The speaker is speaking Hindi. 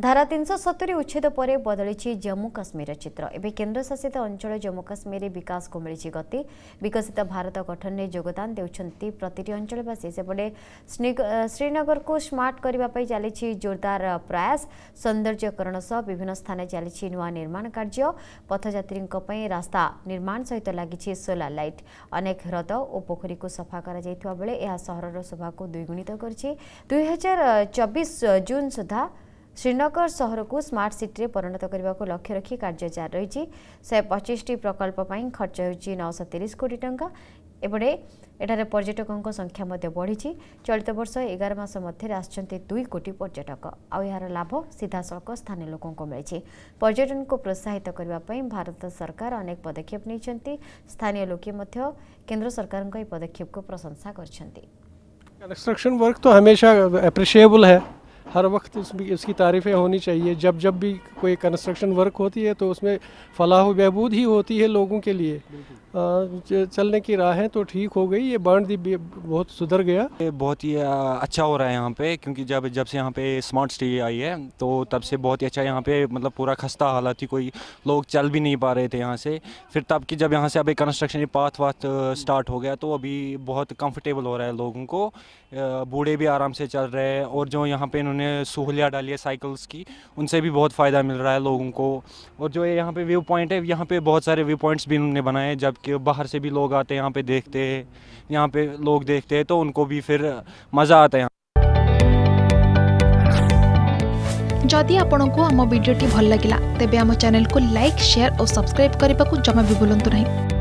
धारा तिन सौ सतरी उच्छेदले बदली जम्मु काश्मीर चित्त ए केन्द्रशासित अञ्चल जम्मु काश्मीर को मिले गति विकसित भारत गठन गठनले जोदान देउँदै प्रतिटी अञ्चलवासी सपटे श्रीनगरको स्मर्ट गरेको चाहिँ जोरदार प्रयास सौंदर्यकरण सौन्दर्यकरण विभिन्न स्थान चाहिँ नुआ निर्माण कर्ज्य पथजतीको रास्ता निर्माण सहित लाग सोलार लाइट अनेक ह्रद ओ पोखरीको शोभा को द्विगुणित गरिह हजार चबिस जुन सुधा श्रीनगर सहर को स्मार्ट सिटी परिणत करने को लक्ष्य रखी कार्य जारी रही शहे पचीस प्रकल्प खर्च हो नौश तीस कोटी टाँचा एपटे एटार पर्यटकों संख्या बढ़ी चलित बर्ष एगार मस मध्य आई कोटी पर्यटक आ रहा लाभ सीधासख स्थानीय लोकों मिली पर्यटन को प्रोत्साहित करने भारत सरकार अनेक पदक्षेप नहीं स्थानीय केन्द्र सरकार पदक्षेप को प्रशंसा कर हर वक्त उसकी उसकी तारीफ़ें होनी चाहिए जब जब भी कोई कंस्ट्रक्शन वर्क होती है तो उसमें फलाह बहबूद ही होती है लोगों के लिए चलने की राहें तो ठीक हो गई ये बाढ़ भी बहुत सुधर गया ये बहुत ही अच्छा हो रहा है यहाँ पे क्योंकि जब जब से यहाँ पे स्मार्ट सिटी आई है तो तब से बहुत ही अच्छा यहाँ पे मतलब पूरा खस्ता हालत थी कोई लोग चल भी नहीं पा रहे थे यहाँ से फिर तब की जब यहाँ से अभी कंस्ट्रक्शन पाथ वाथ स्टार्ट हो गया तो अभी बहुत कम्फर्टेबल हो रहा है लोगों को बूढ़े भी आराम से चल रहे हैं और जो यहाँ पर इन्होंने हमने सहूलियात डाली है साइकिल्स की उनसे भी बहुत फ़ायदा मिल रहा है लोगों को और जो यहाँ पे व्यू पॉइंट है यहाँ पे बहुत सारे व्यू पॉइंट्स भी उन्होंने बनाए हैं जबकि बाहर से भी लोग आते हैं यहाँ पे देखते हैं यहाँ पे लोग देखते हैं तो उनको भी फिर मज़ा आता है जदि आपण को आम भिडी भल लगा तेब चेल को लाइक सेयार और सब्सक्राइब करने को जमा भी बुलां नहीं